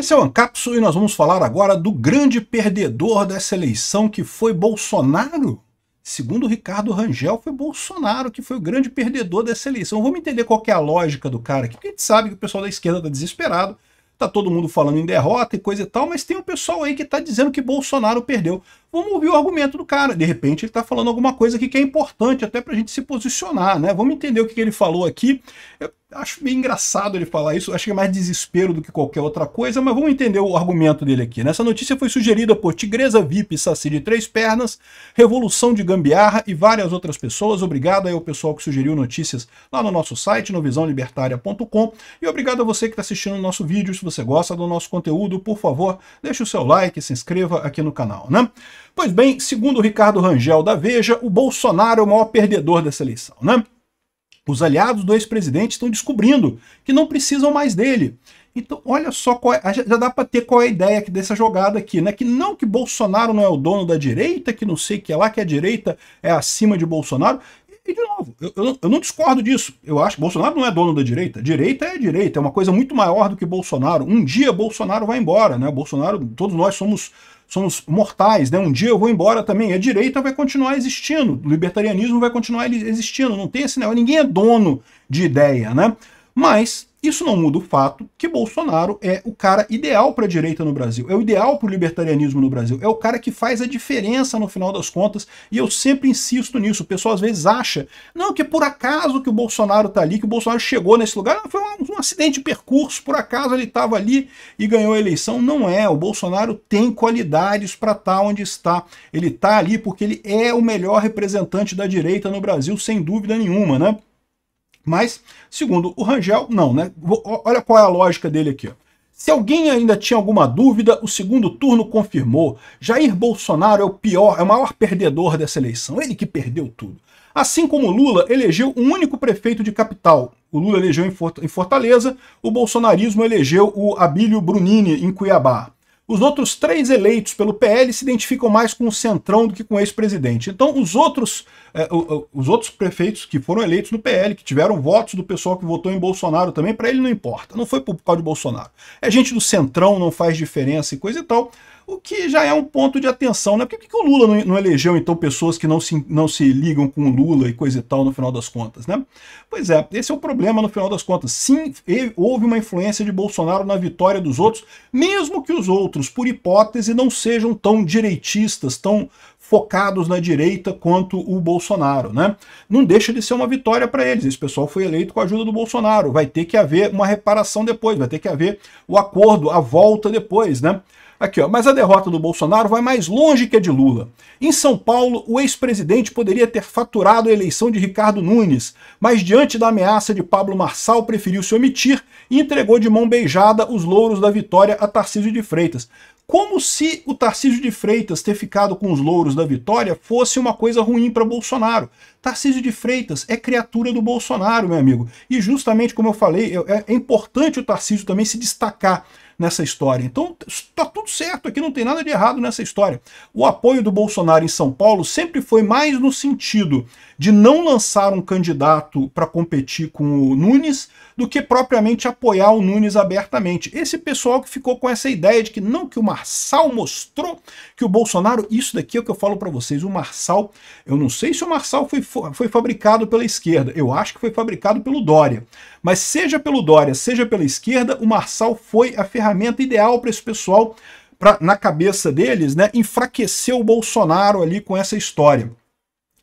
Esse é o Ancapso e nós vamos falar agora do grande perdedor dessa eleição que foi Bolsonaro. Segundo Ricardo Rangel, foi Bolsonaro que foi o grande perdedor dessa eleição. Vamos entender qual é a lógica do cara aqui, porque a gente sabe que o pessoal da esquerda está desesperado, tá todo mundo falando em derrota e coisa e tal, mas tem um pessoal aí que está dizendo que Bolsonaro perdeu. Vamos ouvir o argumento do cara. De repente ele está falando alguma coisa aqui que é importante até para a gente se posicionar, né? Vamos entender o que, que ele falou aqui. Eu acho bem engraçado ele falar isso, acho que é mais desespero do que qualquer outra coisa, mas vamos entender o argumento dele aqui. Nessa né? notícia foi sugerida por Tigresa VIP, Saci de Três Pernas, Revolução de Gambiarra e várias outras pessoas. Obrigado aí ao pessoal que sugeriu notícias lá no nosso site, no visãolibertaria.com. E obrigado a você que está assistindo o nosso vídeo. Se você gosta do nosso conteúdo, por favor, deixe o seu like, se inscreva aqui no canal, né? Pois bem, segundo o Ricardo Rangel da Veja, o Bolsonaro é o maior perdedor dessa eleição, né? Os aliados do ex-presidente estão descobrindo que não precisam mais dele. Então, olha só, é, já dá para ter qual é a ideia dessa jogada aqui, né? Que não que Bolsonaro não é o dono da direita, que não sei o que é lá, que a direita é acima de Bolsonaro. E, de novo, eu, eu, eu, não discordo disso. Eu acho que Bolsonaro não é dono da direita. Direita é direita, é uma coisa muito maior do que Bolsonaro. Um dia Bolsonaro vai embora, né? Bolsonaro, todos nós somos somos mortais, né? Um dia eu vou embora também. A direita vai continuar existindo, o libertarianismo vai continuar existindo. Não tem esse negócio, ninguém é dono de ideia, né? Mas isso não muda o fato que Bolsonaro é o cara ideal para a direita no Brasil, é o ideal para o libertarianismo no Brasil, é o cara que faz a diferença no final das contas, e eu sempre insisto nisso. O pessoal às vezes acha, não, que é por acaso que o Bolsonaro está ali, que o Bolsonaro chegou nesse lugar, foi um, um acidente de percurso, por acaso ele estava ali e ganhou a eleição. Não é, o Bolsonaro tem qualidades para estar tá onde está. Ele está ali porque ele é o melhor representante da direita no Brasil, sem dúvida nenhuma, né? Mas, segundo o Rangel, não, né? Olha qual é a lógica dele aqui. Se alguém ainda tinha alguma dúvida, o segundo turno confirmou. Jair Bolsonaro é o pior, é o maior perdedor dessa eleição. Ele que perdeu tudo. Assim como Lula elegeu um único prefeito de capital. O Lula elegeu em Fortaleza, o bolsonarismo elegeu o Abílio Brunini em Cuiabá. Os outros três eleitos pelo PL se identificam mais com o centrão do que com o ex-presidente. Então, os outros, eh, os outros prefeitos que foram eleitos no PL, que tiveram votos do pessoal que votou em Bolsonaro também, para ele não importa. Não foi por causa de Bolsonaro. É gente do centrão, não faz diferença e coisa e tal. O que já é um ponto de atenção, né? Por que, que o Lula não, não, elegeu, então, pessoas que não se, não se ligam com o Lula e coisa e tal no final das contas, né? Pois é, esse é o problema no final das contas. Sim, houve uma influência de Bolsonaro na vitória dos outros, mesmo que os outros, por hipótese, não sejam tão direitistas, tão focados na direita quanto o Bolsonaro, né? Não deixa de ser uma vitória para eles. Esse pessoal foi eleito com a ajuda do Bolsonaro. Vai ter que haver uma reparação depois, vai ter que haver o acordo, a volta depois, né? Aqui, ó, mas a derrota do Bolsonaro vai mais longe que a de Lula. Em São Paulo, o ex-presidente poderia ter faturado a eleição de Ricardo Nunes, mas diante da ameaça de Pablo Marçal, preferiu se omitir e entregou de mão beijada os louros da vitória a Tarcísio de Freitas como se o Tarcísio de Freitas ter ficado com os louros da vitória fosse uma coisa ruim para Bolsonaro. Tarcísio de Freitas é criatura do Bolsonaro, meu amigo. E justamente como eu falei, é, é importante o Tarcísio também se destacar nessa história. Então está tudo certo aqui, não tem nada de errado nessa história. O apoio do Bolsonaro em São Paulo sempre foi mais no sentido de não lançar um candidato para competir com o Nunes do que propriamente apoiar o Nunes abertamente. Esse pessoal que ficou com essa ideia de que não que o Marçal mostrou que o Bolsonaro, isso daqui é o que eu falo para vocês, o Marçal, eu não sei se o Marçal foi, foi fabricado pela esquerda, eu acho que foi fabricado pelo Dória. Mas seja pelo Dória, seja pela esquerda, o Marçal foi a ferramenta ferramenta ideal para esse pessoal, pra, na cabeça deles, né, enfraquecer o Bolsonaro ali com essa história.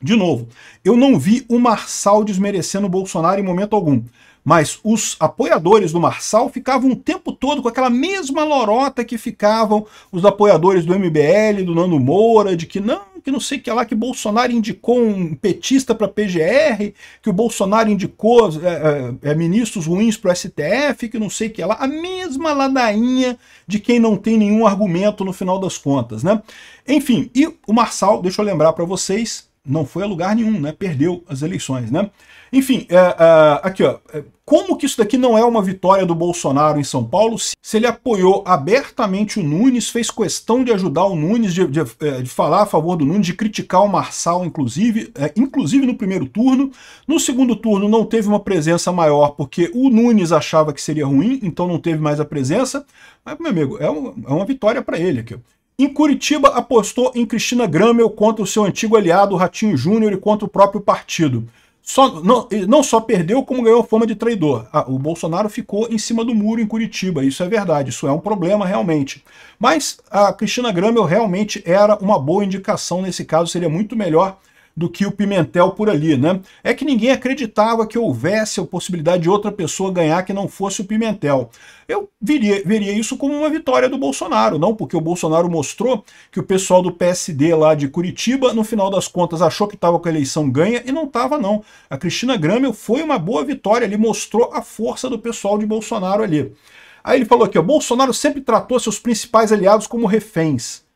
De novo, eu não vi o Marçal desmerecendo o Bolsonaro em momento algum, mas os apoiadores do Marçal ficavam o tempo todo com aquela mesma lorota que ficavam os apoiadores do MBL, do Nando Moura, de que não, que não sei que é lá que Bolsonaro indicou um petista para PGR, que o Bolsonaro indicou é, é, é ministros ruins para o STF, que não sei que é lá. A mesma ladainha de quem não tem nenhum argumento no final das contas, né? Enfim, e o Marçal, deixa eu lembrar para vocês, não foi a lugar nenhum, né? Perdeu as eleições, né? Enfim, é, é, aqui ó, como que isso daqui não é uma vitória do Bolsonaro em São Paulo se ele apoiou abertamente o Nunes, fez questão de ajudar o Nunes, de, de, eh, de falar a favor do Nunes, de criticar o Marçal, inclusive, é, inclusive no primeiro turno. No segundo turno não teve uma presença maior porque o Nunes achava que seria ruim, então não teve mais a presença. Mas, meu amigo, é, um, é uma vitória para ele aqui. Em Curitiba, apostou em Cristina Grammel contra o seu antigo aliado, Ratinho Júnior, e contra o próprio partido. Só, não, não só perdeu, como ganhou fama de traidor. Ah, o Bolsonaro ficou em cima do muro em Curitiba, isso é verdade, isso é um problema realmente. Mas a Cristina Gramel realmente era uma boa indicação nesse caso, seria muito melhor do que o Pimentel por ali, né? É que ninguém acreditava que houvesse a possibilidade de outra pessoa ganhar que não fosse o Pimentel. Eu viria, veria isso como uma vitória do Bolsonaro, não porque o Bolsonaro mostrou que o pessoal do PSD lá de Curitiba, no final das contas, achou que estava com a eleição ganha e não estava, não. A Cristina Grêmio foi uma boa vitória Ele mostrou a força do pessoal de Bolsonaro ali. Aí ele falou aqui, ó, Bolsonaro sempre tratou seus principais aliados como reféns.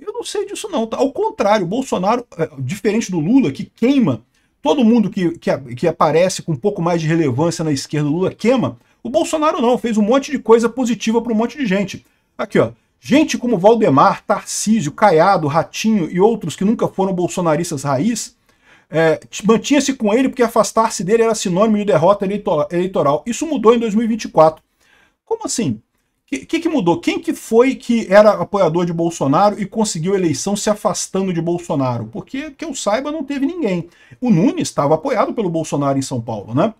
Eu não sei disso não. Tá? Ao contrário, Bolsonaro, é, diferente do Lula, que queima todo mundo que, que, que aparece com um pouco mais de relevância na esquerda, Lula queima. O Bolsonaro não, fez um monte de coisa positiva para um monte de gente. Aqui, ó. Gente como Valdemar, Tarcísio, Caiado, Ratinho e outros que nunca foram bolsonaristas raiz, é, mantinha-se com ele porque afastar-se dele era sinônimo de derrota eleitoral. Isso mudou em 2024. Como assim? O que, que, mudou? Quem que foi que era apoiador de Bolsonaro e conseguiu eleição se afastando de Bolsonaro? Porque, que eu saiba, não teve ninguém. O Nunes estava apoiado pelo Bolsonaro em São Paulo, né?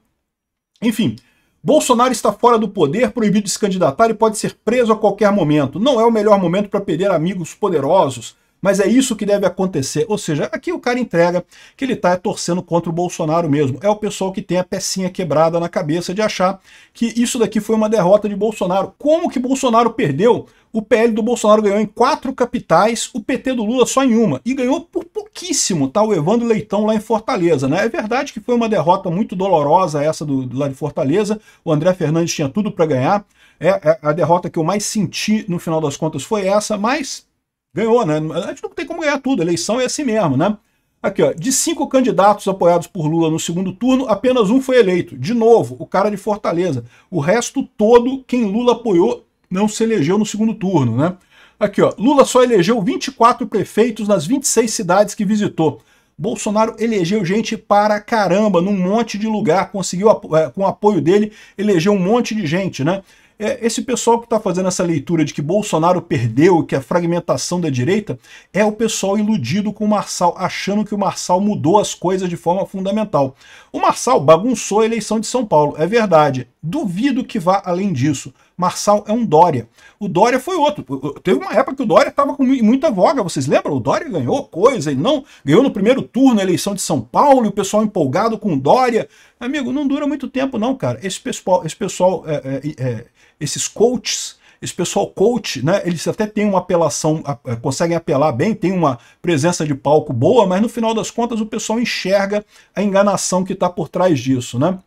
Enfim, Bolsonaro está fora do poder, proibido de se candidatar e pode ser preso a qualquer momento. Não é o melhor momento para perder amigos poderosos. Mas é isso que deve acontecer. Ou seja, aqui o cara entrega que ele está torcendo contra o Bolsonaro mesmo. É o pessoal que tem a pecinha quebrada na cabeça de achar que isso daqui foi uma derrota de Bolsonaro. Como que Bolsonaro perdeu? O PL do Bolsonaro ganhou em quatro capitais, o PT do Lula só em uma. E ganhou por pouquíssimo, tá? O Evandro Leitão lá em Fortaleza, né? É verdade que foi uma derrota muito dolorosa essa do, lá de Fortaleza. O André Fernandes tinha tudo para ganhar. É, é a derrota que eu mais senti no final das contas foi essa, mas Ganhou, né? A gente não tem como ganhar tudo, eleição é assim mesmo, né? Aqui, ó, de cinco candidatos apoiados por Lula no segundo turno, apenas um foi eleito. De novo, o cara de Fortaleza. O resto todo, quem Lula apoiou, não se elegeu no segundo turno, né? Aqui, ó, Lula só elegeu 24 prefeitos nas 26 cidades que visitou. Bolsonaro elegeu gente para caramba, num monte de lugar, conseguiu, é, com o apoio dele, eleger um monte de gente, né? é, esse pessoal que está fazendo essa leitura de que Bolsonaro perdeu, que a fragmentação da direita, é o pessoal iludido com o Marçal, achando que o Marçal mudou as coisas de forma fundamental. O Marçal bagunçou a eleição de São Paulo, é verdade. Duvido que vá além disso. Marçal é um Dória. O Dória foi outro. Teve uma época que o Dória estava com muita voga, vocês lembram? O Dória ganhou coisa e não ganhou no primeiro turno a eleição de São Paulo e o pessoal empolgado com o Dória. Amigo, não dura muito tempo não, cara. Esse pessoal, esse pessoal é, é, é esses coaches, esse pessoal coach, né, eles até têm uma apelação, eh, conseguem apelar bem, tem uma presença de palco boa, mas no final das contas o pessoal enxerga a enganação que está por trás disso, né?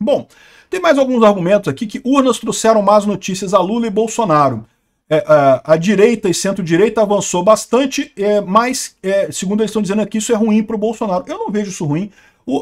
Bom, tem mais alguns argumentos aqui que urnas trouxeram más notícias a Lula e Bolsonaro. É, a, a, direita e centro-direita avançou bastante, é, mas, é, segundo eles estão dizendo aqui, isso é ruim para o Bolsonaro. Eu não vejo isso ruim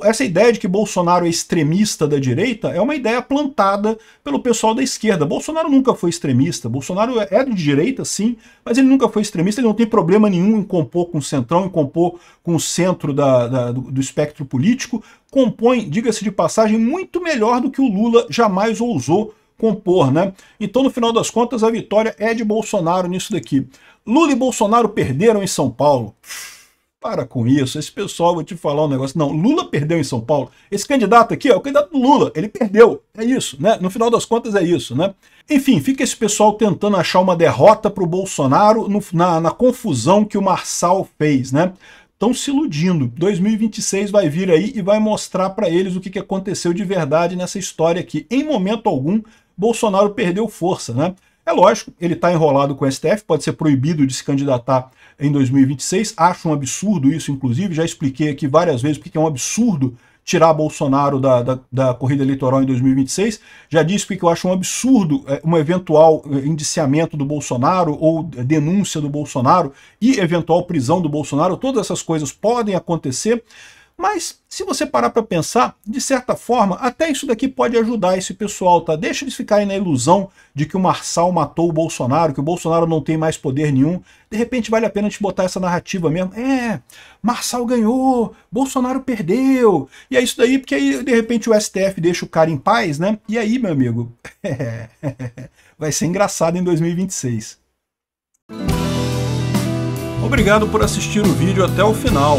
essa ideia de que Bolsonaro é extremista da direita é uma ideia plantada pelo pessoal da esquerda. Bolsonaro nunca foi extremista. Bolsonaro é, é de direita, sim, mas ele nunca foi extremista. Ele não tem problema nenhum em compor com o centrão, em compor com o centro da, da, do, do espectro político. Compõe, diga-se de passagem, muito melhor do que o Lula jamais ousou compor, né? Então, no final das contas, a vitória é de Bolsonaro nisso daqui. Lula e Bolsonaro perderam em São Paulo para com isso, esse pessoal, vou te falar um negócio. Não, Lula perdeu em São Paulo. Esse candidato aqui, ó, o candidato do Lula, ele perdeu. É isso, né? No final das contas é isso, né? Enfim, fica esse pessoal tentando achar uma derrota para o Bolsonaro no, na, na confusão que o Marçal fez, né? Estão se iludindo. 2026 vai vir aí e vai mostrar para eles o que, que aconteceu de verdade nessa história aqui. Em momento algum, Bolsonaro perdeu força, né? É lógico, ele está enrolado com o STF, pode ser proibido de se candidatar em 2026. Acho um absurdo isso, inclusive. Já expliquei aqui várias vezes porque é um absurdo tirar Bolsonaro da, da, da, corrida eleitoral em 2026. Já disse que eu acho um absurdo é, um eventual é, indiciamento do Bolsonaro ou denúncia do Bolsonaro e eventual prisão do Bolsonaro. Todas essas coisas podem acontecer. Mas se você parar para pensar, de certa forma, até isso daqui pode ajudar esse pessoal, tá? Deixa eles ficarem na ilusão de que o Marçal matou o Bolsonaro, que o Bolsonaro não tem mais poder nenhum. De repente vale a pena te botar essa narrativa mesmo. É, Marçal ganhou, Bolsonaro perdeu. E é isso daí, porque aí de repente o STF deixa o cara em paz, né? E aí, meu amigo, vai ser engraçado em 2026. Obrigado por assistir o vídeo até o final.